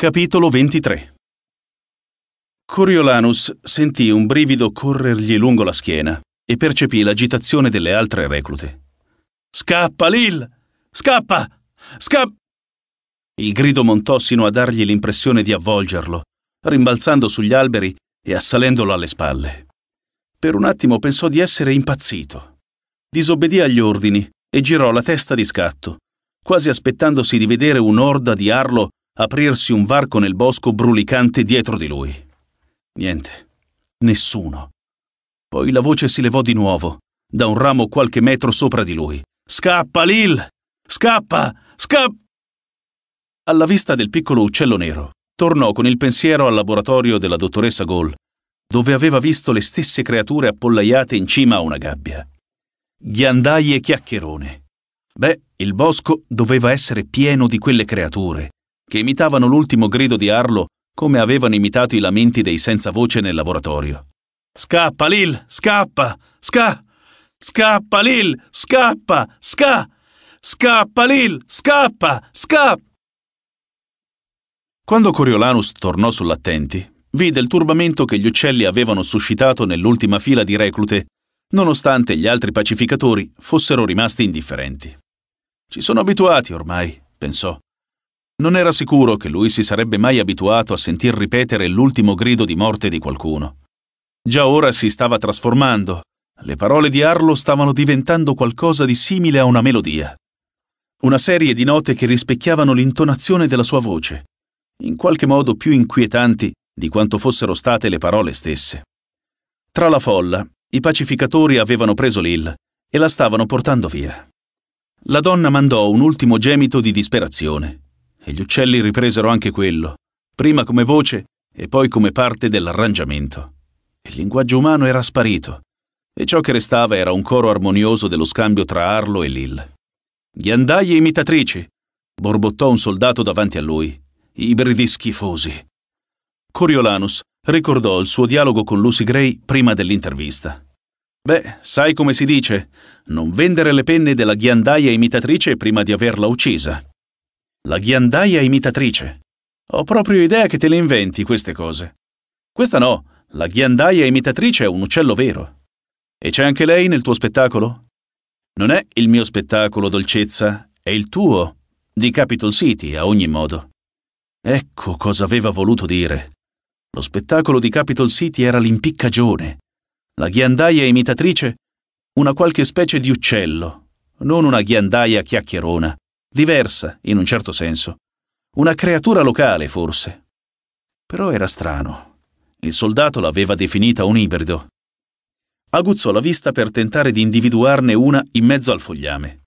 Capitolo 23 Coriolanus sentì un brivido corrergli lungo la schiena e percepì l'agitazione delle altre reclute. Scappa, Lil! Scappa! Scappa! Il grido montò sino a dargli l'impressione di avvolgerlo, rimbalzando sugli alberi e assalendolo alle spalle. Per un attimo pensò di essere impazzito. Disobbedì agli ordini e girò la testa di scatto, quasi aspettandosi di vedere un'orda di Arlo aprirsi un varco nel bosco brulicante dietro di lui. Niente. Nessuno. Poi la voce si levò di nuovo, da un ramo qualche metro sopra di lui. Scappa, Lil! Scappa! Scappa! Alla vista del piccolo uccello nero, tornò con il pensiero al laboratorio della dottoressa Gol, dove aveva visto le stesse creature appollaiate in cima a una gabbia. Ghiandaie chiacchierone. Beh, il bosco doveva essere pieno di quelle creature, che imitavano l'ultimo grido di Arlo come avevano imitato i lamenti dei senza voce nel laboratorio. Scappa, Lil! Scappa! Sca! Scappa, Lil! Scappa! Sca! Scappa, Lil! Scappa! Sca!» Quando Coriolanus tornò sull'attenti, vide il turbamento che gli uccelli avevano suscitato nell'ultima fila di reclute, nonostante gli altri pacificatori fossero rimasti indifferenti. Ci sono abituati ormai, pensò. Non era sicuro che lui si sarebbe mai abituato a sentir ripetere l'ultimo grido di morte di qualcuno. Già ora si stava trasformando. Le parole di Arlo stavano diventando qualcosa di simile a una melodia. Una serie di note che rispecchiavano l'intonazione della sua voce, in qualche modo più inquietanti di quanto fossero state le parole stesse. Tra la folla, i pacificatori avevano preso Lil e la stavano portando via. La donna mandò un ultimo gemito di disperazione e gli uccelli ripresero anche quello, prima come voce e poi come parte dell'arrangiamento. Il linguaggio umano era sparito, e ciò che restava era un coro armonioso dello scambio tra Arlo e Lil. Ghiandaie imitatrici! borbottò un soldato davanti a lui. Ibridi schifosi. Coriolanus ricordò il suo dialogo con Lucy Gray prima dell'intervista. Beh, sai come si dice? Non vendere le penne della ghiandaia imitatrice prima di averla uccisa. La ghiandaia imitatrice. Ho proprio idea che te le inventi queste cose. Questa no, la ghiandaia imitatrice è un uccello vero. E c'è anche lei nel tuo spettacolo? Non è il mio spettacolo, dolcezza, è il tuo, di Capitol City, a ogni modo. Ecco cosa aveva voluto dire. Lo spettacolo di Capitol City era l'impiccagione. La ghiandaia imitatrice, una qualche specie di uccello, non una ghiandaia chiacchierona diversa, in un certo senso. Una creatura locale, forse. Però era strano. Il soldato l'aveva definita un ibrido. Aguzzò la vista per tentare di individuarne una in mezzo al fogliame.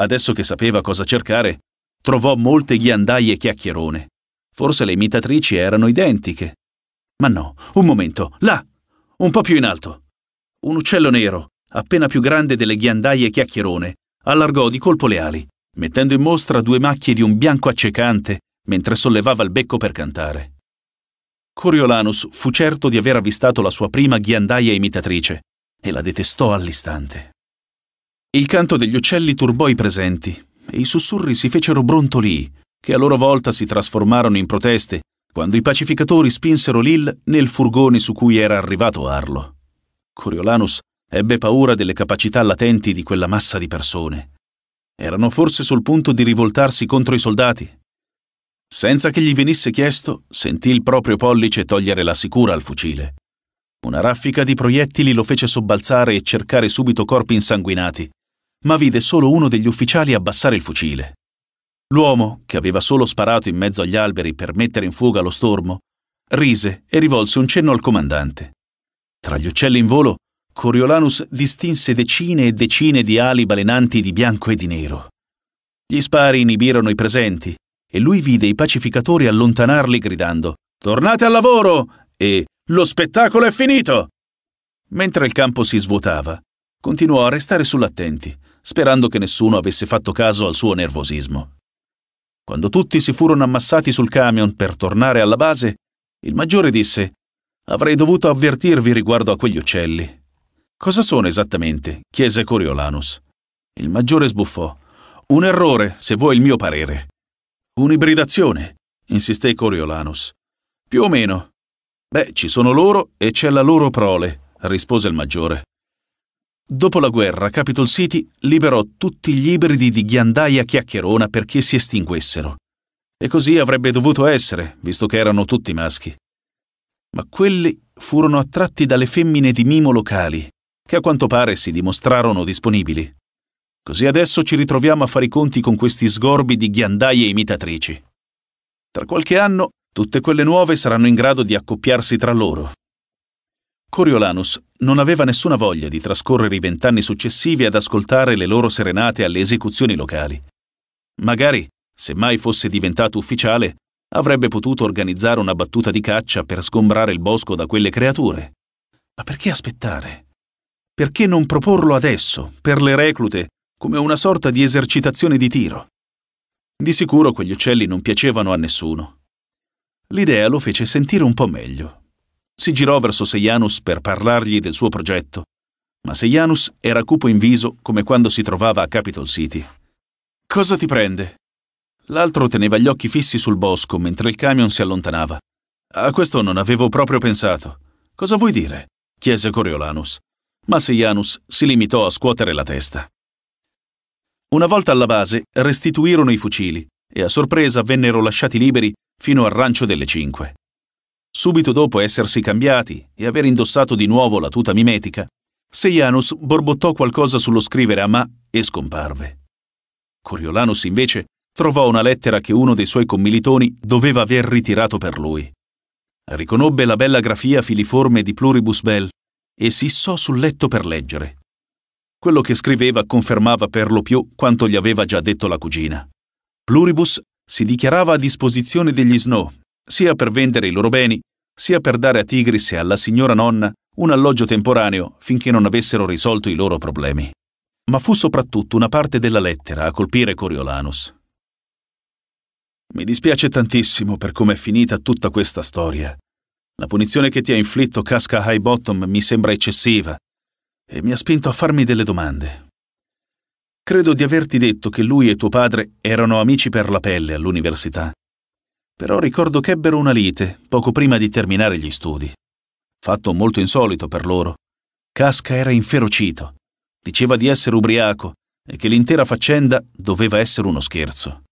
Adesso che sapeva cosa cercare, trovò molte ghiandaie chiacchierone. Forse le imitatrici erano identiche. Ma no, un momento, là, un po' più in alto. Un uccello nero, appena più grande delle ghiandaie chiacchierone, allargò di colpo le ali mettendo in mostra due macchie di un bianco accecante mentre sollevava il becco per cantare. Coriolanus fu certo di aver avvistato la sua prima ghiandaia imitatrice e la detestò all'istante. Il canto degli uccelli turbò i presenti e i sussurri si fecero brontolii, che a loro volta si trasformarono in proteste quando i pacificatori spinsero Lil nel furgone su cui era arrivato Arlo. Coriolanus ebbe paura delle capacità latenti di quella massa di persone erano forse sul punto di rivoltarsi contro i soldati. Senza che gli venisse chiesto, sentì il proprio pollice togliere la sicura al fucile. Una raffica di proiettili lo fece sobbalzare e cercare subito corpi insanguinati, ma vide solo uno degli ufficiali abbassare il fucile. L'uomo, che aveva solo sparato in mezzo agli alberi per mettere in fuga lo stormo, rise e rivolse un cenno al comandante. Tra gli uccelli in volo Coriolanus distinse decine e decine di ali balenanti di bianco e di nero. Gli spari inibirono i presenti e lui vide i pacificatori allontanarli gridando Tornate al lavoro! e Lo spettacolo è finito! Mentre il campo si svuotava, continuò a restare sull'attenti, sperando che nessuno avesse fatto caso al suo nervosismo. Quando tutti si furono ammassati sul camion per tornare alla base, il maggiore disse Avrei dovuto avvertirvi riguardo a quegli uccelli. Cosa sono esattamente? chiese Coriolanus. Il maggiore sbuffò. Un errore, se vuoi il mio parere. Un'ibridazione, insisté Coriolanus. Più o meno. Beh, ci sono loro e c'è la loro prole, rispose il maggiore. Dopo la guerra, Capitol City liberò tutti gli ibridi di ghiandaia chiacchierona perché si estinguessero. E così avrebbe dovuto essere, visto che erano tutti maschi. Ma quelli furono attratti dalle femmine di Mimo locali, che a quanto pare si dimostrarono disponibili. Così adesso ci ritroviamo a fare i conti con questi sgorbi di ghiandaie imitatrici. Tra qualche anno tutte quelle nuove saranno in grado di accoppiarsi tra loro. Coriolanus non aveva nessuna voglia di trascorrere i vent'anni successivi ad ascoltare le loro serenate alle esecuzioni locali. Magari, se mai fosse diventato ufficiale, avrebbe potuto organizzare una battuta di caccia per sgombrare il bosco da quelle creature. Ma perché aspettare? Perché non proporlo adesso, per le reclute, come una sorta di esercitazione di tiro? Di sicuro quegli uccelli non piacevano a nessuno. L'idea lo fece sentire un po' meglio. Si girò verso Sejanus per parlargli del suo progetto, ma Sejanus era cupo in viso come quando si trovava a Capitol City. Cosa ti prende? L'altro teneva gli occhi fissi sul bosco mentre il camion si allontanava. A questo non avevo proprio pensato. Cosa vuoi dire? chiese Coriolanus ma Sejanus si limitò a scuotere la testa. Una volta alla base restituirono i fucili e a sorpresa vennero lasciati liberi fino al rancio delle cinque. Subito dopo essersi cambiati e aver indossato di nuovo la tuta mimetica, Sejanus borbottò qualcosa sullo scrivere a Ma e scomparve. Coriolanus invece trovò una lettera che uno dei suoi commilitoni doveva aver ritirato per lui. Riconobbe la bella grafia filiforme di Pluribus Bell e sissò sul letto per leggere. Quello che scriveva confermava per lo più quanto gli aveva già detto la cugina. Pluribus si dichiarava a disposizione degli Snow, sia per vendere i loro beni, sia per dare a Tigris e alla signora nonna un alloggio temporaneo finché non avessero risolto i loro problemi. Ma fu soprattutto una parte della lettera a colpire Coriolanus. Mi dispiace tantissimo per come è finita tutta questa storia. La punizione che ti ha inflitto Casca High Bottom mi sembra eccessiva e mi ha spinto a farmi delle domande. Credo di averti detto che lui e tuo padre erano amici per la pelle all'università. Però ricordo che ebbero una lite poco prima di terminare gli studi. Fatto molto insolito per loro. Casca era inferocito. Diceva di essere ubriaco e che l'intera faccenda doveva essere uno scherzo.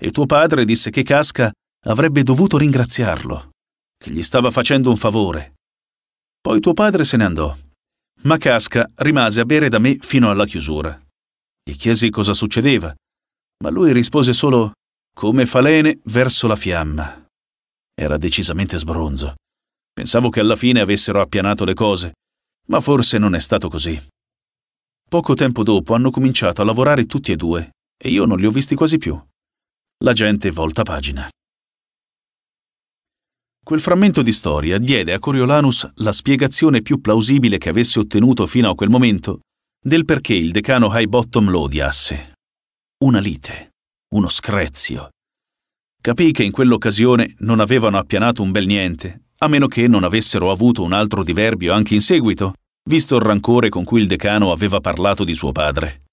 E tuo padre disse che Casca avrebbe dovuto ringraziarlo che gli stava facendo un favore. Poi tuo padre se ne andò, ma Casca rimase a bere da me fino alla chiusura. Gli chiesi cosa succedeva, ma lui rispose solo come falene verso la fiamma. Era decisamente sbronzo. Pensavo che alla fine avessero appianato le cose, ma forse non è stato così. Poco tempo dopo hanno cominciato a lavorare tutti e due e io non li ho visti quasi più. La gente volta pagina. Quel frammento di storia diede a Coriolanus la spiegazione più plausibile che avesse ottenuto fino a quel momento del perché il decano Highbottom lo odiasse. Una lite, uno screzio. Capì che in quell'occasione non avevano appianato un bel niente, a meno che non avessero avuto un altro diverbio anche in seguito, visto il rancore con cui il decano aveva parlato di suo padre.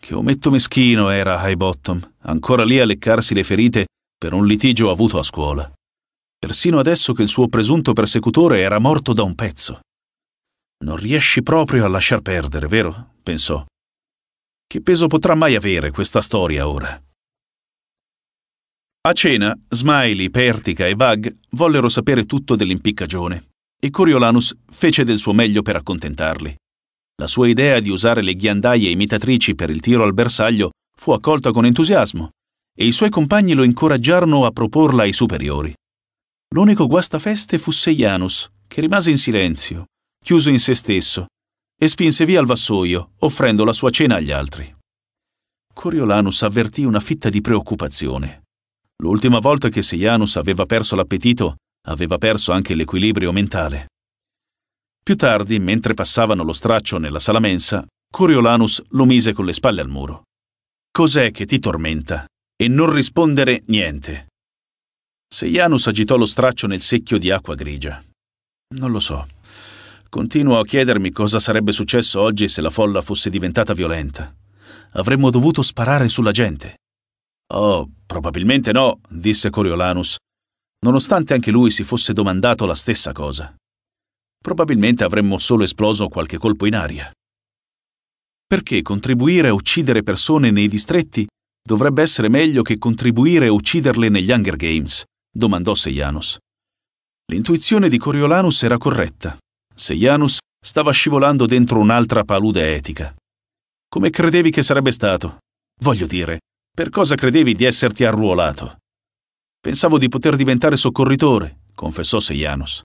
Che ometto meschino era Highbottom, ancora lì a leccarsi le ferite per un litigio avuto a scuola persino adesso che il suo presunto persecutore era morto da un pezzo. Non riesci proprio a lasciar perdere, vero? pensò. Che peso potrà mai avere questa storia ora? A cena, Smiley, Pertica e Bug vollero sapere tutto dell'impiccagione e Coriolanus fece del suo meglio per accontentarli. La sua idea di usare le ghiandaie imitatrici per il tiro al bersaglio fu accolta con entusiasmo e i suoi compagni lo incoraggiarono a proporla ai superiori. L'unico guastafeste fu Seianus, che rimase in silenzio, chiuso in se stesso, e spinse via il vassoio, offrendo la sua cena agli altri. Coriolanus avvertì una fitta di preoccupazione. L'ultima volta che Seianus aveva perso l'appetito, aveva perso anche l'equilibrio mentale. Più tardi, mentre passavano lo straccio nella sala mensa, Coriolanus lo mise con le spalle al muro. Cos'è che ti tormenta? E non rispondere niente. Se Janus agitò lo straccio nel secchio di acqua grigia. Non lo so. Continuo a chiedermi cosa sarebbe successo oggi se la folla fosse diventata violenta. Avremmo dovuto sparare sulla gente. Oh, probabilmente no, disse Coriolanus, nonostante anche lui si fosse domandato la stessa cosa. Probabilmente avremmo solo esploso qualche colpo in aria. Perché contribuire a uccidere persone nei distretti dovrebbe essere meglio che contribuire a ucciderle negli Hunger Games, domandò Sejanus. L'intuizione di Coriolanus era corretta. Sejanus stava scivolando dentro un'altra palude etica. Come credevi che sarebbe stato? Voglio dire, per cosa credevi di esserti arruolato? Pensavo di poter diventare soccorritore, confessò Sejanus.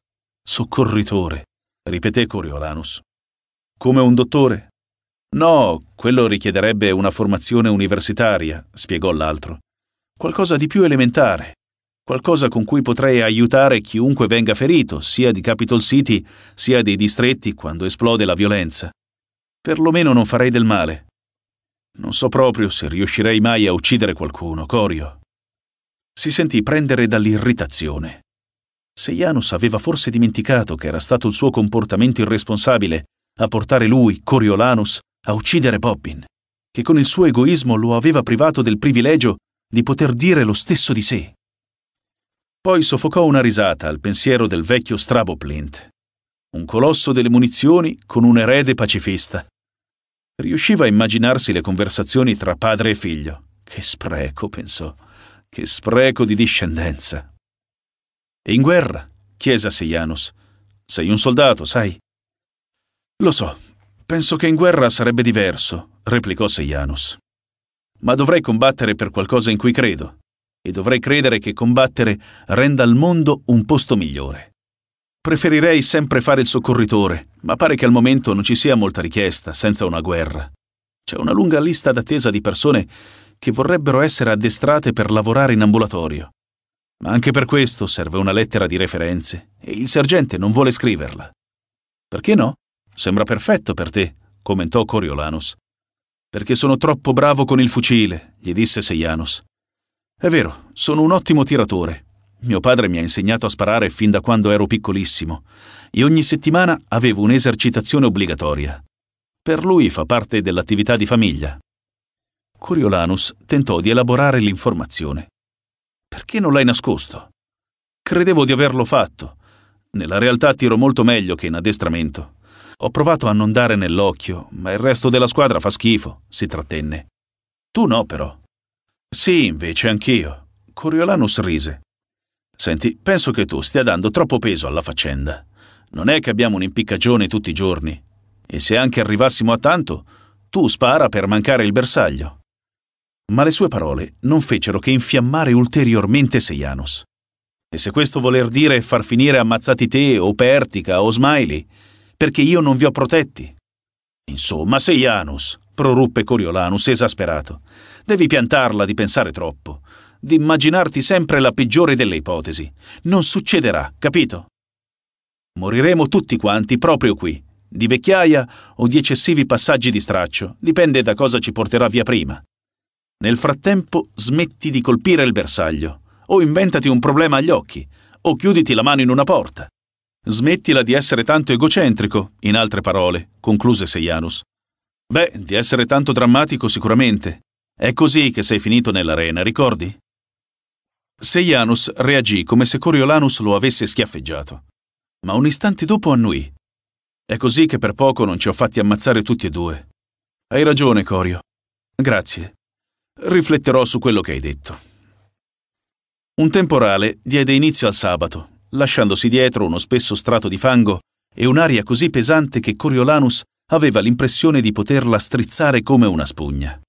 Soccorritore, ripeté Coriolanus. Come un dottore? No, quello richiederebbe una formazione universitaria, spiegò l'altro. Qualcosa di più elementare qualcosa con cui potrei aiutare chiunque venga ferito, sia di Capitol City, sia dei distretti quando esplode la violenza. Perlomeno non farei del male. Non so proprio se riuscirei mai a uccidere qualcuno, Corio. Si sentì prendere dall'irritazione. Se Janus aveva forse dimenticato che era stato il suo comportamento irresponsabile a portare lui, Coriolanus, a uccidere Bobbin, che con il suo egoismo lo aveva privato del privilegio di poter dire lo stesso di sé. Poi soffocò una risata al pensiero del vecchio Strabo Plint, un colosso delle munizioni con un erede pacifista. Riusciva a immaginarsi le conversazioni tra padre e figlio. Che spreco, pensò, che spreco di discendenza. E in guerra? chiese a Seianus. Sei un soldato, sai? Lo so, penso che in guerra sarebbe diverso, replicò Seianus. Ma dovrei combattere per qualcosa in cui credo, e dovrei credere che combattere renda al mondo un posto migliore. Preferirei sempre fare il soccorritore, ma pare che al momento non ci sia molta richiesta senza una guerra. C'è una lunga lista d'attesa di persone che vorrebbero essere addestrate per lavorare in ambulatorio. Ma anche per questo serve una lettera di referenze e il sergente non vuole scriverla. Perché no? Sembra perfetto per te, commentò Coriolanus. Perché sono troppo bravo con il fucile, gli disse Seianus. È vero, sono un ottimo tiratore. Mio padre mi ha insegnato a sparare fin da quando ero piccolissimo e ogni settimana avevo un'esercitazione obbligatoria. Per lui fa parte dell'attività di famiglia. Coriolanus tentò di elaborare l'informazione. Perché non l'hai nascosto? Credevo di averlo fatto. Nella realtà tiro molto meglio che in addestramento. Ho provato a non dare nell'occhio, ma il resto della squadra fa schifo, si trattenne. Tu no, però. Sì, invece, anch'io. Coriolanus rise. Senti, penso che tu stia dando troppo peso alla faccenda. Non è che abbiamo un'impiccagione tutti i giorni. E se anche arrivassimo a tanto, tu spara per mancare il bersaglio. Ma le sue parole non fecero che infiammare ulteriormente Sejanus. E se questo voler dire far finire ammazzati te o Pertica o Smiley, perché io non vi ho protetti? Insomma, Sejanus, proruppe Coriolanus esasperato. Devi piantarla di pensare troppo, di immaginarti sempre la peggiore delle ipotesi. Non succederà, capito? Moriremo tutti quanti proprio qui, di vecchiaia o di eccessivi passaggi di straccio, dipende da cosa ci porterà via prima. Nel frattempo smetti di colpire il bersaglio, o inventati un problema agli occhi, o chiuditi la mano in una porta. Smettila di essere tanto egocentrico, in altre parole, concluse Sejanus. Beh, di essere tanto drammatico sicuramente, è così che sei finito nell'arena, ricordi? Seianus reagì come se Coriolanus lo avesse schiaffeggiato, ma un istante dopo annui. È così che per poco non ci ho fatti ammazzare tutti e due. Hai ragione, Corio. Grazie. Rifletterò su quello che hai detto. Un temporale diede inizio al sabato, lasciandosi dietro uno spesso strato di fango e un'aria così pesante che Coriolanus aveva l'impressione di poterla strizzare come una spugna.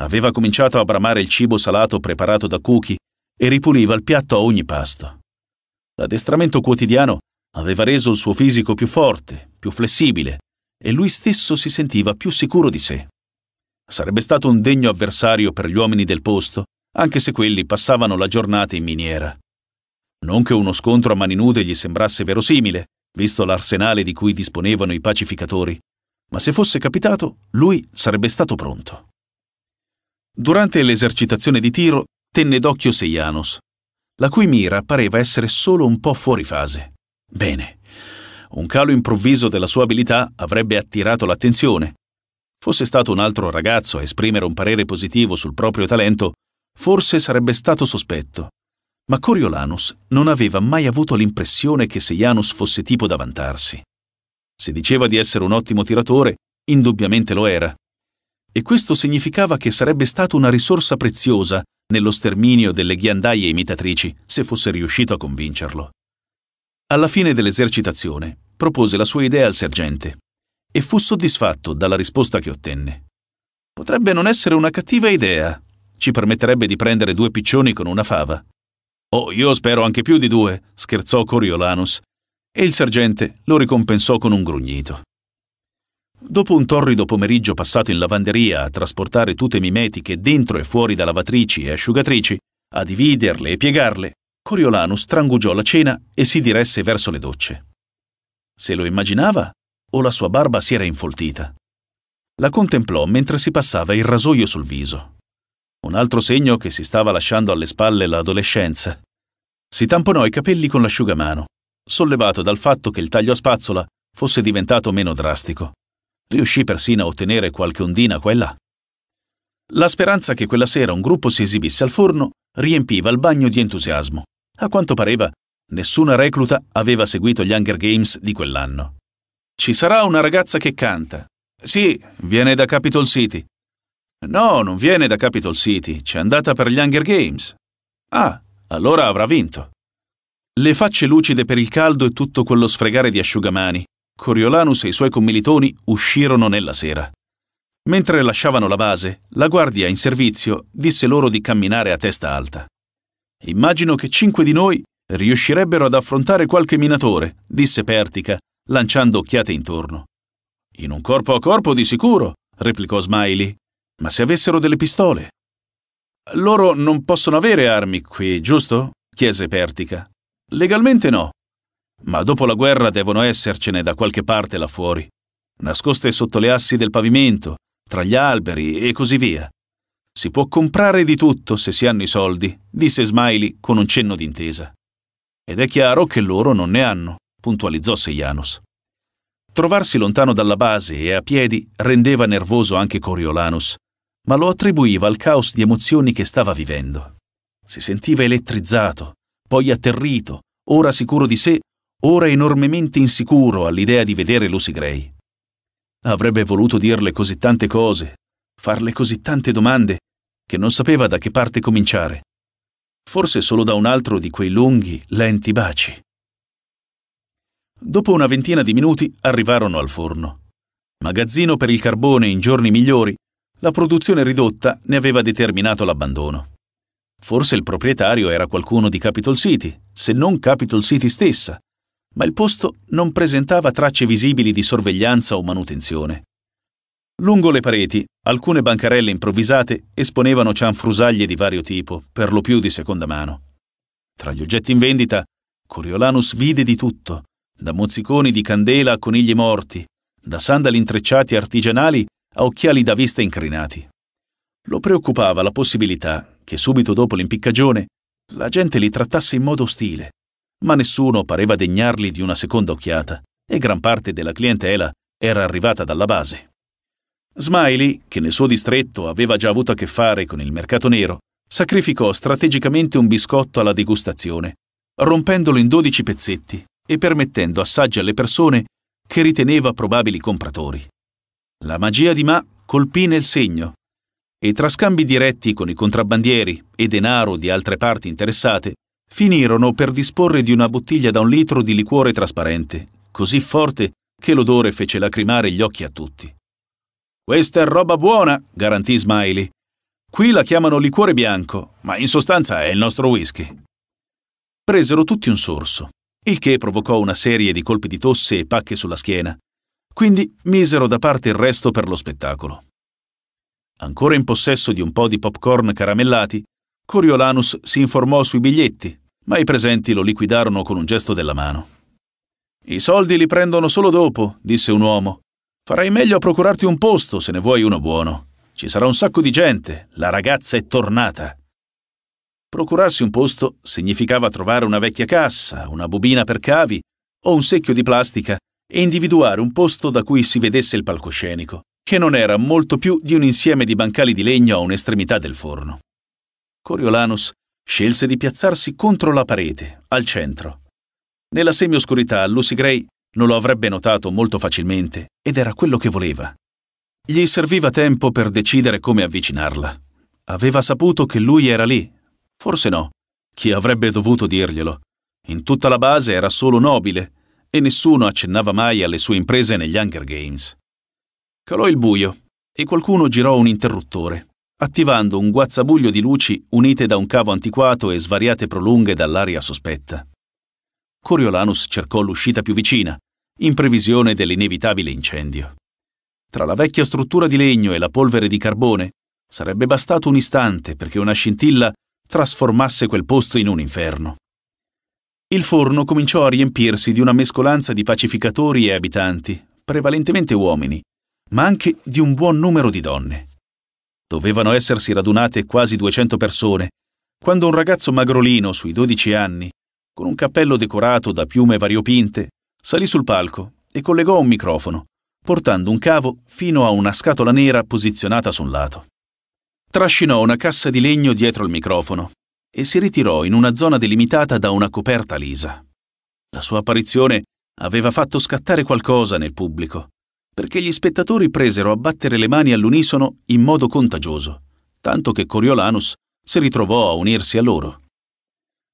Aveva cominciato a bramare il cibo salato preparato da Cookie e ripuliva il piatto a ogni pasto. L'addestramento quotidiano aveva reso il suo fisico più forte, più flessibile, e lui stesso si sentiva più sicuro di sé. Sarebbe stato un degno avversario per gli uomini del posto, anche se quelli passavano la giornata in miniera. Non che uno scontro a mani nude gli sembrasse verosimile, visto l'arsenale di cui disponevano i pacificatori, ma se fosse capitato, lui sarebbe stato pronto. Durante l'esercitazione di tiro tenne d'occhio Seianos, la cui mira pareva essere solo un po' fuori fase. Bene. Un calo improvviso della sua abilità avrebbe attirato l'attenzione. Fosse stato un altro ragazzo a esprimere un parere positivo sul proprio talento, forse sarebbe stato sospetto. Ma Coriolanus non aveva mai avuto l'impressione che Sejanus fosse tipo da vantarsi. Se diceva di essere un ottimo tiratore, indubbiamente lo era e questo significava che sarebbe stato una risorsa preziosa nello sterminio delle ghiandaie imitatrici se fosse riuscito a convincerlo. Alla fine dell'esercitazione propose la sua idea al sergente e fu soddisfatto dalla risposta che ottenne. Potrebbe non essere una cattiva idea, ci permetterebbe di prendere due piccioni con una fava. Oh, io spero anche più di due, scherzò Coriolanus, e il sergente lo ricompensò con un grugnito. Dopo un torrido pomeriggio passato in lavanderia a trasportare tute mimetiche dentro e fuori da lavatrici e asciugatrici, a dividerle e piegarle, Coriolano strangugiò la cena e si diresse verso le docce. Se lo immaginava o la sua barba si era infoltita? La contemplò mentre si passava il rasoio sul viso. Un altro segno che si stava lasciando alle spalle l'adolescenza. Si tamponò i capelli con l'asciugamano, sollevato dal fatto che il taglio a spazzola fosse diventato meno drastico. Riuscì persino a ottenere qualche ondina qua e là. La speranza che quella sera un gruppo si esibisse al forno riempiva il bagno di entusiasmo. A quanto pareva, nessuna recluta aveva seguito gli Hunger Games di quell'anno. Ci sarà una ragazza che canta. Sì, viene da Capitol City. No, non viene da Capitol City, c'è andata per gli Hunger Games. Ah, allora avrà vinto. Le facce lucide per il caldo e tutto quello sfregare di asciugamani Coriolanus e i suoi commilitoni uscirono nella sera. Mentre lasciavano la base, la guardia in servizio disse loro di camminare a testa alta. Immagino che cinque di noi riuscirebbero ad affrontare qualche minatore, disse Pertica, lanciando occhiate intorno. In un corpo a corpo di sicuro, replicò Smiley. Ma se avessero delle pistole? Loro non possono avere armi qui, giusto? chiese Pertica. Legalmente no, ma dopo la guerra devono essercene da qualche parte là fuori, nascoste sotto le assi del pavimento, tra gli alberi e così via. Si può comprare di tutto se si hanno i soldi, disse Smiley con un cenno d'intesa. Ed è chiaro che loro non ne hanno, puntualizzò Sejanus. Trovarsi lontano dalla base e a piedi rendeva nervoso anche Coriolanus, ma lo attribuiva al caos di emozioni che stava vivendo. Si sentiva elettrizzato, poi atterrito, ora sicuro di sé ora enormemente insicuro all'idea di vedere Lucy Gray. Avrebbe voluto dirle così tante cose, farle così tante domande, che non sapeva da che parte cominciare. Forse solo da un altro di quei lunghi, lenti baci. Dopo una ventina di minuti arrivarono al forno. Magazzino per il carbone in giorni migliori, la produzione ridotta ne aveva determinato l'abbandono. Forse il proprietario era qualcuno di Capitol City, se non Capitol City stessa, ma il posto non presentava tracce visibili di sorveglianza o manutenzione. Lungo le pareti, alcune bancarelle improvvisate esponevano cianfrusaglie di vario tipo, per lo più di seconda mano. Tra gli oggetti in vendita, Coriolanus vide di tutto, da mozziconi di candela a conigli morti, da sandali intrecciati artigianali a occhiali da vista incrinati. Lo preoccupava la possibilità che subito dopo l'impiccagione la gente li trattasse in modo ostile, ma nessuno pareva degnarli di una seconda occhiata e gran parte della clientela era arrivata dalla base. Smiley, che nel suo distretto aveva già avuto a che fare con il mercato nero, sacrificò strategicamente un biscotto alla degustazione, rompendolo in 12 pezzetti e permettendo assaggi alle persone che riteneva probabili compratori. La magia di Ma colpì nel segno e tra scambi diretti con i contrabbandieri e denaro di altre parti interessate, finirono per disporre di una bottiglia da un litro di liquore trasparente, così forte che l'odore fece lacrimare gli occhi a tutti. Questa è roba buona, garantì Smiley. Qui la chiamano liquore bianco, ma in sostanza è il nostro whisky. Presero tutti un sorso, il che provocò una serie di colpi di tosse e pacche sulla schiena, quindi misero da parte il resto per lo spettacolo. Ancora in possesso di un po' di popcorn caramellati, Coriolanus si informò sui biglietti, ma i presenti lo liquidarono con un gesto della mano. I soldi li prendono solo dopo, disse un uomo. Farai meglio a procurarti un posto se ne vuoi uno buono. Ci sarà un sacco di gente, la ragazza è tornata. Procurarsi un posto significava trovare una vecchia cassa, una bobina per cavi o un secchio di plastica e individuare un posto da cui si vedesse il palcoscenico, che non era molto più di un insieme di bancali di legno a un'estremità del forno. Coriolanus scelse di piazzarsi contro la parete, al centro. Nella semioscurità Lucy Gray non lo avrebbe notato molto facilmente ed era quello che voleva. Gli serviva tempo per decidere come avvicinarla. Aveva saputo che lui era lì. Forse no. Chi avrebbe dovuto dirglielo? In tutta la base era solo nobile e nessuno accennava mai alle sue imprese negli Hunger Games. Calò il buio e qualcuno girò un interruttore attivando un guazzabuglio di luci unite da un cavo antiquato e svariate prolunghe dall'aria sospetta. Coriolanus cercò l'uscita più vicina, in previsione dell'inevitabile incendio. Tra la vecchia struttura di legno e la polvere di carbone sarebbe bastato un istante perché una scintilla trasformasse quel posto in un inferno. Il forno cominciò a riempirsi di una mescolanza di pacificatori e abitanti, prevalentemente uomini, ma anche di un buon numero di donne. Dovevano essersi radunate quasi 200 persone, quando un ragazzo magrolino sui 12 anni, con un cappello decorato da piume variopinte, salì sul palco e collegò un microfono, portando un cavo fino a una scatola nera posizionata su un lato. Trascinò una cassa di legno dietro il microfono e si ritirò in una zona delimitata da una coperta lisa. La sua apparizione aveva fatto scattare qualcosa nel pubblico, perché gli spettatori presero a battere le mani all'unisono in modo contagioso, tanto che Coriolanus si ritrovò a unirsi a loro.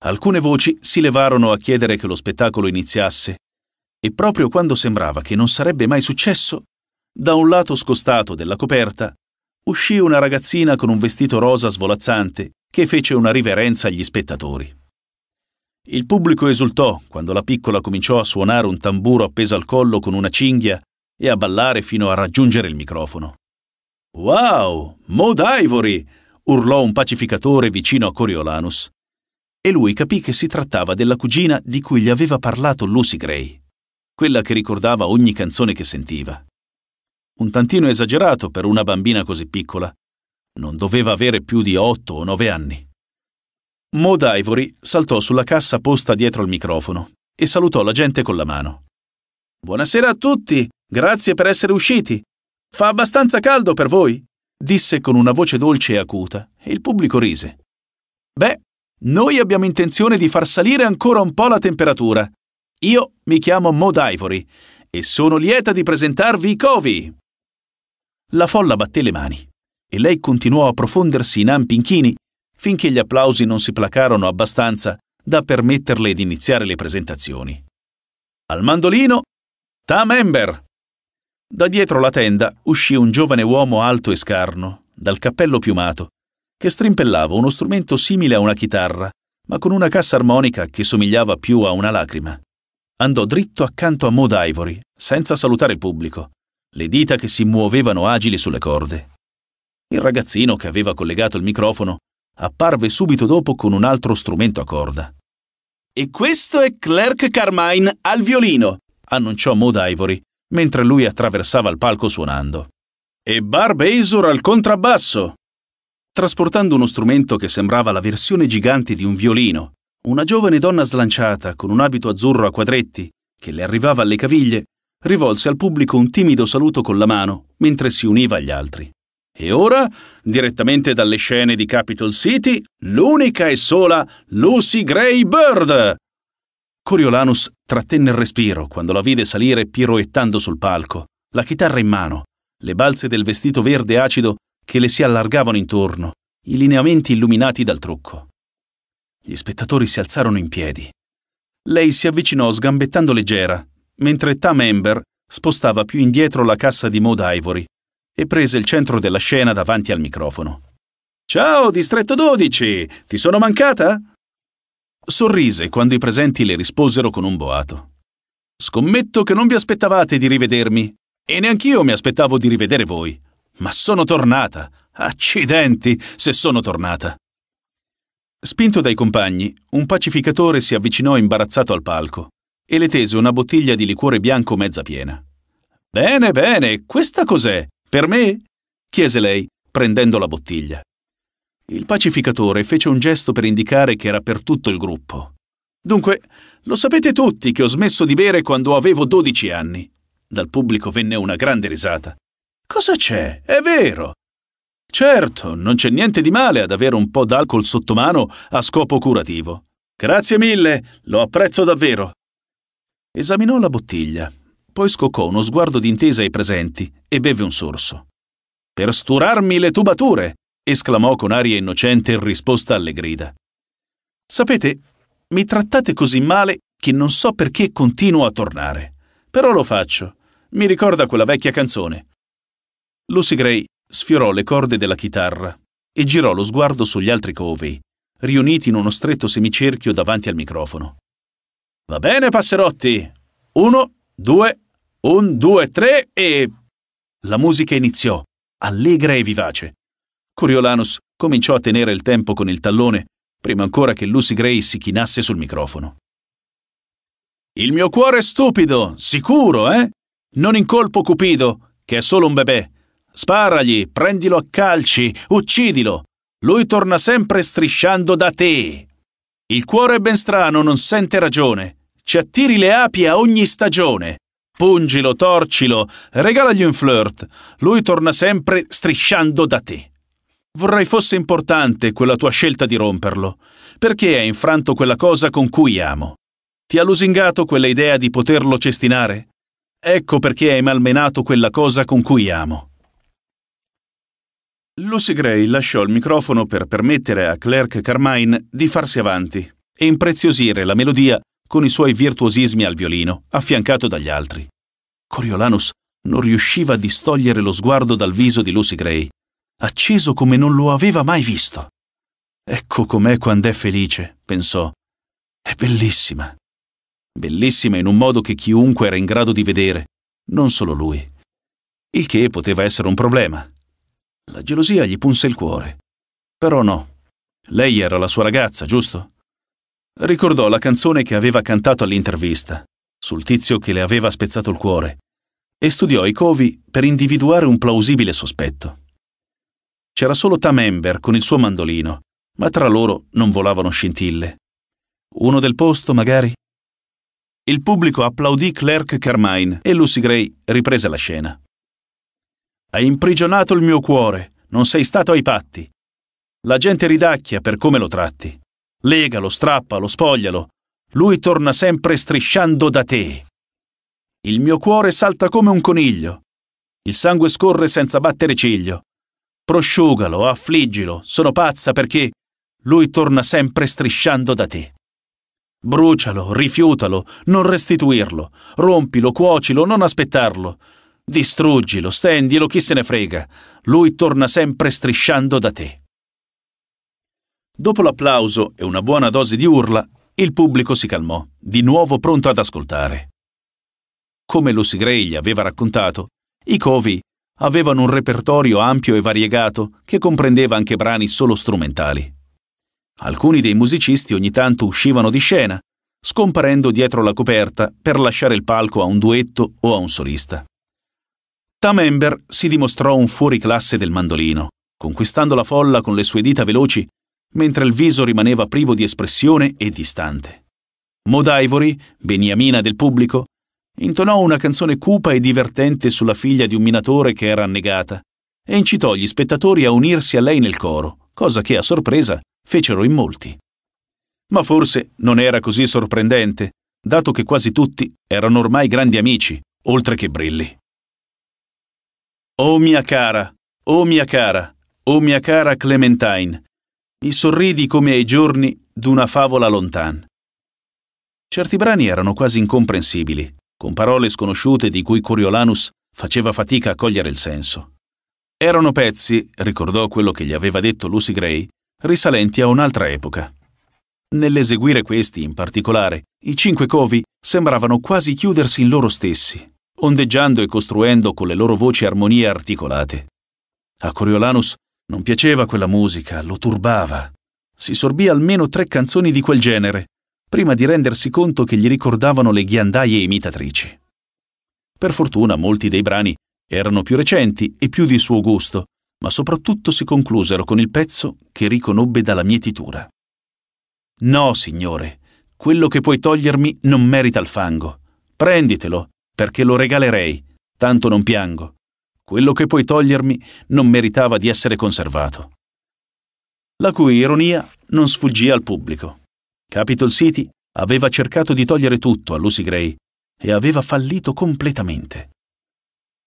Alcune voci si levarono a chiedere che lo spettacolo iniziasse, e proprio quando sembrava che non sarebbe mai successo, da un lato scostato della coperta, uscì una ragazzina con un vestito rosa svolazzante che fece una riverenza agli spettatori. Il pubblico esultò quando la piccola cominciò a suonare un tamburo appeso al collo con una cinghia e a ballare fino a raggiungere il microfono. Wow, Maud Ivory! urlò un pacificatore vicino a Coriolanus. E lui capì che si trattava della cugina di cui gli aveva parlato Lucy Gray, quella che ricordava ogni canzone che sentiva. Un tantino esagerato per una bambina così piccola. Non doveva avere più di otto o nove anni. Maud Ivory saltò sulla cassa posta dietro al microfono e salutò la gente con la mano. Buonasera a tutti, Grazie per essere usciti. Fa abbastanza caldo per voi? disse con una voce dolce e acuta, e il pubblico rise. Beh, noi abbiamo intenzione di far salire ancora un po' la temperatura. Io mi chiamo Mod Ivory e sono lieta di presentarvi Covey. La folla batté le mani e lei continuò a profondersi in ampi inchini finché gli applausi non si placarono abbastanza da permetterle di iniziare le presentazioni. Al mandolino, Tam Ember, da dietro la tenda uscì un giovane uomo alto e scarno, dal cappello piumato, che strimpellava uno strumento simile a una chitarra, ma con una cassa armonica che somigliava più a una lacrima. Andò dritto accanto a Maud Ivory, senza salutare il pubblico, le dita che si muovevano agili sulle corde. Il ragazzino che aveva collegato il microfono apparve subito dopo con un altro strumento a corda. E questo è Clerk Carmine al violino, annunciò Maud Ivory, mentre lui attraversava il palco suonando. E Barb Basur al contrabbasso! Trasportando uno strumento che sembrava la versione gigante di un violino, una giovane donna slanciata con un abito azzurro a quadretti, che le arrivava alle caviglie, rivolse al pubblico un timido saluto con la mano mentre si univa agli altri. E ora, direttamente dalle scene di Capitol City, l'unica e sola Lucy Gray Bird, Coriolanus trattenne il respiro quando la vide salire piroettando sul palco, la chitarra in mano, le balze del vestito verde acido che le si allargavano intorno, i lineamenti illuminati dal trucco. Gli spettatori si alzarono in piedi. Lei si avvicinò sgambettando leggera, mentre Tam Ember spostava più indietro la cassa di moda Ivory e prese il centro della scena davanti al microfono. Ciao, distretto 12! Ti sono mancata? Sorrise quando i presenti le risposero con un boato. Scommetto che non vi aspettavate di rivedermi, e neanch'io mi aspettavo di rivedere voi. Ma sono tornata! Accidenti, se sono tornata! Spinto dai compagni, un pacificatore si avvicinò imbarazzato al palco e le tese una bottiglia di liquore bianco mezza piena. Bene, bene, questa cos'è? Per me? chiese lei, prendendo la bottiglia. Il pacificatore fece un gesto per indicare che era per tutto il gruppo. Dunque, lo sapete tutti che ho smesso di bere quando avevo 12 anni. Dal pubblico venne una grande risata. Cosa c'è? È vero! Certo, non c'è niente di male ad avere un po' d'alcol sotto mano a scopo curativo. Grazie mille, lo apprezzo davvero. Esaminò la bottiglia, poi scoccò uno sguardo d'intesa ai presenti e beve un sorso. Per sturarmi le tubature, esclamò con aria innocente in risposta alle grida. Sapete, mi trattate così male che non so perché continuo a tornare. Però lo faccio. Mi ricorda quella vecchia canzone. Lucy Gray sfiorò le corde della chitarra e girò lo sguardo sugli altri covey, riuniti in uno stretto semicerchio davanti al microfono. Va bene, passerotti. Uno, due, un, due, tre e... La musica iniziò, allegra e vivace. Coriolanus cominciò a tenere il tempo con il tallone prima ancora che Lucy Gray si chinasse sul microfono. Il mio cuore è stupido, sicuro, eh? Non incolpo Cupido, che è solo un bebè. Sparagli, prendilo a calci, uccidilo. Lui torna sempre strisciando da te. Il cuore è ben strano, non sente ragione. Ci attiri le api a ogni stagione. Pungilo, torcilo, regalagli un flirt. Lui torna sempre strisciando da te. Vorrei fosse importante quella tua scelta di romperlo. Perché hai infranto quella cosa con cui amo? Ti ha lusingato quella idea di poterlo cestinare? Ecco perché hai malmenato quella cosa con cui amo. Lucy Gray lasciò il microfono per permettere a Clerk Carmine di farsi avanti e impreziosire la melodia con i suoi virtuosismi al violino, affiancato dagli altri. Coriolanus non riusciva a distogliere lo sguardo dal viso di Lucy Gray, acceso come non lo aveva mai visto. Ecco com'è quando è felice, pensò. È bellissima. Bellissima in un modo che chiunque era in grado di vedere, non solo lui. Il che poteva essere un problema. La gelosia gli punse il cuore. Però no. Lei era la sua ragazza, giusto? Ricordò la canzone che aveva cantato all'intervista, sul tizio che le aveva spezzato il cuore, e studiò i covi per individuare un plausibile sospetto. C'era solo Tamember con il suo mandolino, ma tra loro non volavano scintille. Uno del posto, magari? Il pubblico applaudì Clerk Carmine e Lucy Gray riprese la scena. Hai imprigionato il mio cuore, non sei stato ai patti. La gente ridacchia per come lo tratti. Legalo, strappalo, spoglialo. Lui torna sempre strisciando da te. Il mio cuore salta come un coniglio. Il sangue scorre senza battere ciglio prosciugalo, affliggilo, sono pazza perché lui torna sempre strisciando da te. Brucialo, rifiutalo, non restituirlo, rompilo, cuocilo, non aspettarlo. Distruggilo, stendilo, chi se ne frega. Lui torna sempre strisciando da te. Dopo l'applauso e una buona dose di urla, il pubblico si calmò, di nuovo pronto ad ascoltare. Come Lucy Gray gli aveva raccontato, i covi avevano un repertorio ampio e variegato che comprendeva anche brani solo strumentali. Alcuni dei musicisti ogni tanto uscivano di scena, scomparendo dietro la coperta per lasciare il palco a un duetto o a un solista. Tamember si dimostrò un fuoriclasse del mandolino, conquistando la folla con le sue dita veloci, mentre il viso rimaneva privo di espressione e distante. Mod beniamina del pubblico, intonò una canzone cupa e divertente sulla figlia di un minatore che era annegata e incitò gli spettatori a unirsi a lei nel coro, cosa che a sorpresa fecero in molti. Ma forse non era così sorprendente, dato che quasi tutti erano ormai grandi amici, oltre che brilli. Oh mia cara, oh mia cara, oh mia cara Clementine, mi sorridi come ai giorni d'una favola lontana. Certi brani erano quasi incomprensibili, con parole sconosciute di cui Coriolanus faceva fatica a cogliere il senso. Erano pezzi, ricordò quello che gli aveva detto Lucy Gray, risalenti a un'altra epoca. Nell'eseguire questi, in particolare, i cinque covi sembravano quasi chiudersi in loro stessi, ondeggiando e costruendo con le loro voci armonie articolate. A Coriolanus non piaceva quella musica, lo turbava. Si sorbì almeno tre canzoni di quel genere prima di rendersi conto che gli ricordavano le ghiandaie imitatrici. Per fortuna molti dei brani erano più recenti e più di suo gusto, ma soprattutto si conclusero con il pezzo che riconobbe dalla mietitura. No, signore, quello che puoi togliermi non merita il fango. Prenditelo, perché lo regalerei, tanto non piango. Quello che puoi togliermi non meritava di essere conservato. La cui ironia non sfuggì al pubblico. Capitol City aveva cercato di togliere tutto a Lucy Gray e aveva fallito completamente.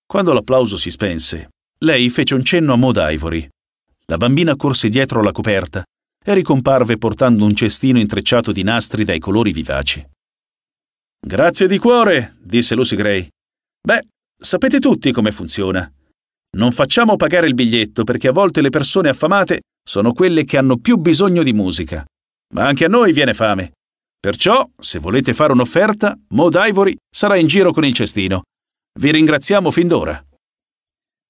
Quando l'applauso si spense, lei fece un cenno a Maud Ivory. La bambina corse dietro la coperta e ricomparve portando un cestino intrecciato di nastri dai colori vivaci. Grazie di cuore, disse Lucy Gray. Beh, sapete tutti come funziona. Non facciamo pagare il biglietto perché a volte le persone affamate sono quelle che hanno più bisogno di musica ma anche a noi viene fame. Perciò, se volete fare un'offerta, Mod Ivory sarà in giro con il cestino. Vi ringraziamo fin d'ora.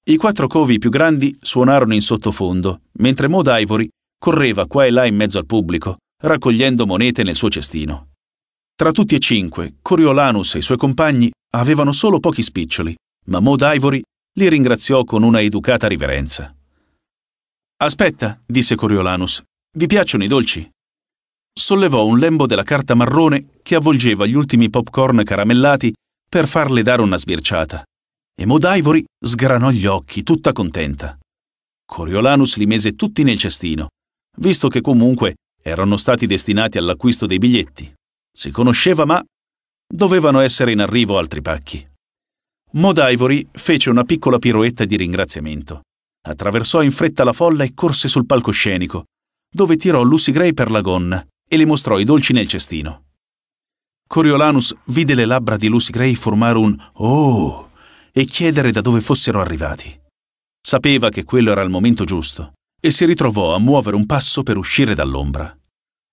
I quattro covi più grandi suonarono in sottofondo, mentre Mod Ivory correva qua e là in mezzo al pubblico, raccogliendo monete nel suo cestino. Tra tutti e cinque, Coriolanus e i suoi compagni avevano solo pochi spiccioli, ma Mod Ivory li ringraziò con una educata riverenza. Aspetta, disse Coriolanus, vi piacciono i dolci? sollevò un lembo della carta marrone che avvolgeva gli ultimi popcorn caramellati per farle dare una sbirciata. E Maud Ivory sgranò gli occhi, tutta contenta. Coriolanus li mise tutti nel cestino, visto che comunque erano stati destinati all'acquisto dei biglietti. Si conosceva, ma dovevano essere in arrivo altri pacchi. Maud Ivory fece una piccola piroetta di ringraziamento. Attraversò in fretta la folla e corse sul palcoscenico, dove tirò Lucy Gray per la gonna e le mostrò i dolci nel cestino. Coriolanus vide le labbra di Lucy Gray formare un Oh! e chiedere da dove fossero arrivati. Sapeva che quello era il momento giusto e si ritrovò a muovere un passo per uscire dall'ombra.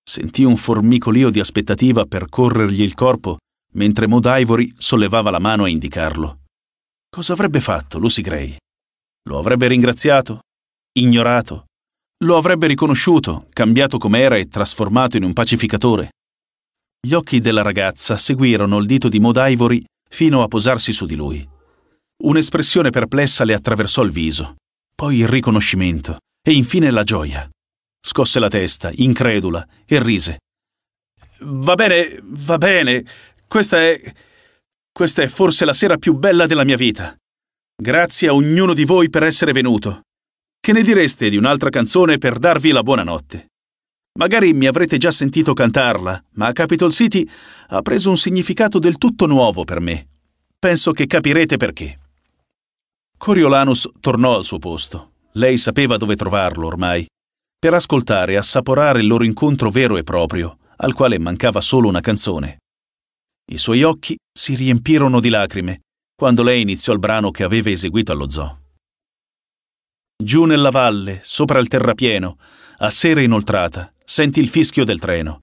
Sentì un formicolio di aspettativa percorrergli il corpo mentre Maud Ivory sollevava la mano a indicarlo. Cosa avrebbe fatto Lucy Gray? Lo avrebbe ringraziato? Ignorato? Lo avrebbe riconosciuto, cambiato com'era e trasformato in un pacificatore. Gli occhi della ragazza seguirono il dito di Maud Ivory fino a posarsi su di lui. Un'espressione perplessa le attraversò il viso, poi il riconoscimento e infine la gioia. Scosse la testa, incredula, e rise. Va bene, va bene. Questa è... questa è forse la sera più bella della mia vita. Grazie a ognuno di voi per essere venuto. Che ne direste di un'altra canzone per darvi la buonanotte? Magari mi avrete già sentito cantarla, ma Capital City ha preso un significato del tutto nuovo per me. Penso che capirete perché. Coriolanus tornò al suo posto. Lei sapeva dove trovarlo ormai, per ascoltare e assaporare il loro incontro vero e proprio, al quale mancava solo una canzone. I suoi occhi si riempirono di lacrime quando lei iniziò il brano che aveva eseguito allo zoo. Giù nella valle, sopra il terrapieno, a sera inoltrata, senti il fischio del treno.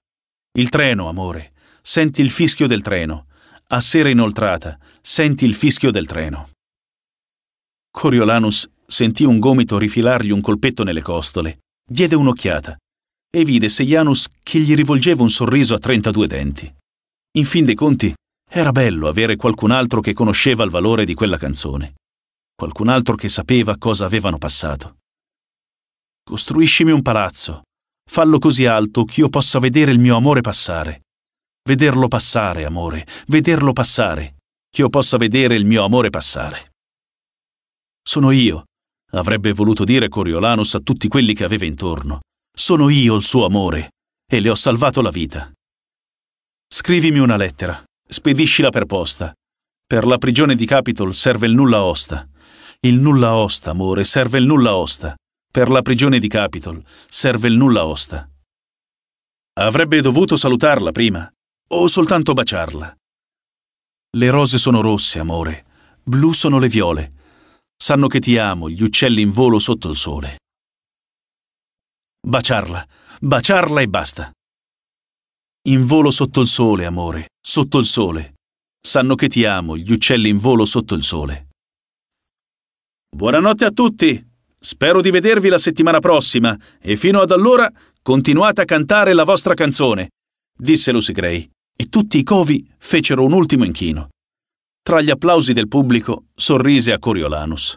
Il treno, amore, senti il fischio del treno. A sera inoltrata, senti il fischio del treno. Coriolanus sentì un gomito rifilargli un colpetto nelle costole, diede un'occhiata e vide Seianus che gli rivolgeva un sorriso a 32 denti. In fin dei conti, era bello avere qualcun altro che conosceva il valore di quella canzone qualcun altro che sapeva cosa avevano passato. Costruiscimi un palazzo, fallo così alto ch'io possa vedere il mio amore passare. Vederlo passare, amore, vederlo passare, ch'io possa vedere il mio amore passare. Sono io, avrebbe voluto dire Coriolanus a tutti quelli che aveva intorno. Sono io il suo amore e le ho salvato la vita. Scrivimi una lettera, spediscila per posta. Per la prigione di Capitol serve il nulla osta. Il nulla osta, amore, serve il nulla osta. Per la prigione di Capitol serve il nulla osta. Avrebbe dovuto salutarla prima, o soltanto baciarla. Le rose sono rosse, amore, blu sono le viole. Sanno che ti amo, gli uccelli in volo sotto il sole. Baciarla, baciarla e basta. In volo sotto il sole, amore, sotto il sole. Sanno che ti amo, gli uccelli in volo sotto il sole. Buonanotte a tutti! Spero di vedervi la settimana prossima e fino ad allora continuate a cantare la vostra canzone, disse Lucy Gray, e tutti i covi fecero un ultimo inchino. Tra gli applausi del pubblico sorrise a Coriolanus.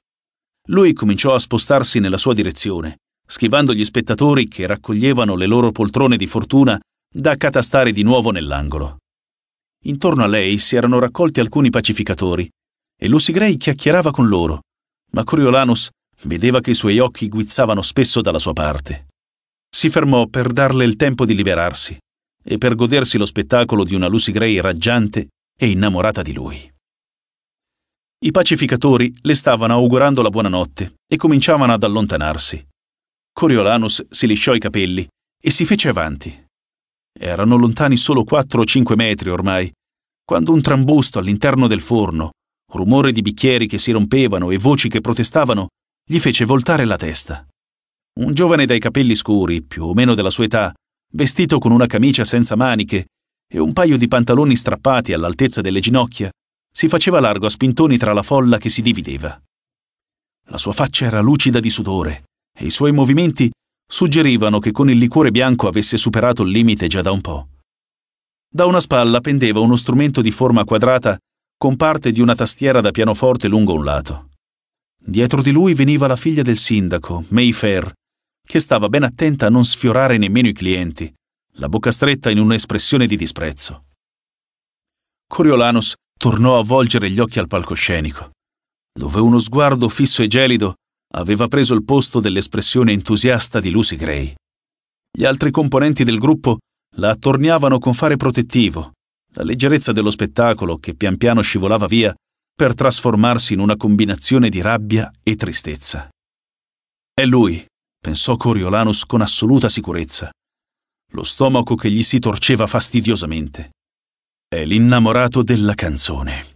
Lui cominciò a spostarsi nella sua direzione, schivando gli spettatori che raccoglievano le loro poltrone di fortuna da catastare di nuovo nell'angolo. Intorno a lei si erano raccolti alcuni pacificatori e Lucy Gray chiacchierava con loro, ma Coriolanus vedeva che i suoi occhi guizzavano spesso dalla sua parte. Si fermò per darle il tempo di liberarsi e per godersi lo spettacolo di una Lucy Gray raggiante e innamorata di lui. I pacificatori le stavano augurando la buonanotte e cominciavano ad allontanarsi. Coriolanus si lisciò i capelli e si fece avanti. Erano lontani solo 4 o 5 metri ormai, quando un trambusto all'interno del forno rumore di bicchieri che si rompevano e voci che protestavano, gli fece voltare la testa. Un giovane dai capelli scuri, più o meno della sua età, vestito con una camicia senza maniche e un paio di pantaloni strappati all'altezza delle ginocchia, si faceva largo a spintoni tra la folla che si divideva. La sua faccia era lucida di sudore e i suoi movimenti suggerivano che con il liquore bianco avesse superato il limite già da un po'. Da una spalla pendeva uno strumento di forma quadrata con parte di una tastiera da pianoforte lungo un lato. Dietro di lui veniva la figlia del sindaco, Mayfair, che stava ben attenta a non sfiorare nemmeno i clienti, la bocca stretta in un'espressione di disprezzo. Coriolanus tornò a volgere gli occhi al palcoscenico, dove uno sguardo fisso e gelido aveva preso il posto dell'espressione entusiasta di Lucy Gray. Gli altri componenti del gruppo la attorniavano con fare protettivo, la leggerezza dello spettacolo che pian piano scivolava via per trasformarsi in una combinazione di rabbia e tristezza. È lui, pensò Coriolanus con assoluta sicurezza, lo stomaco che gli si torceva fastidiosamente. È l'innamorato della canzone.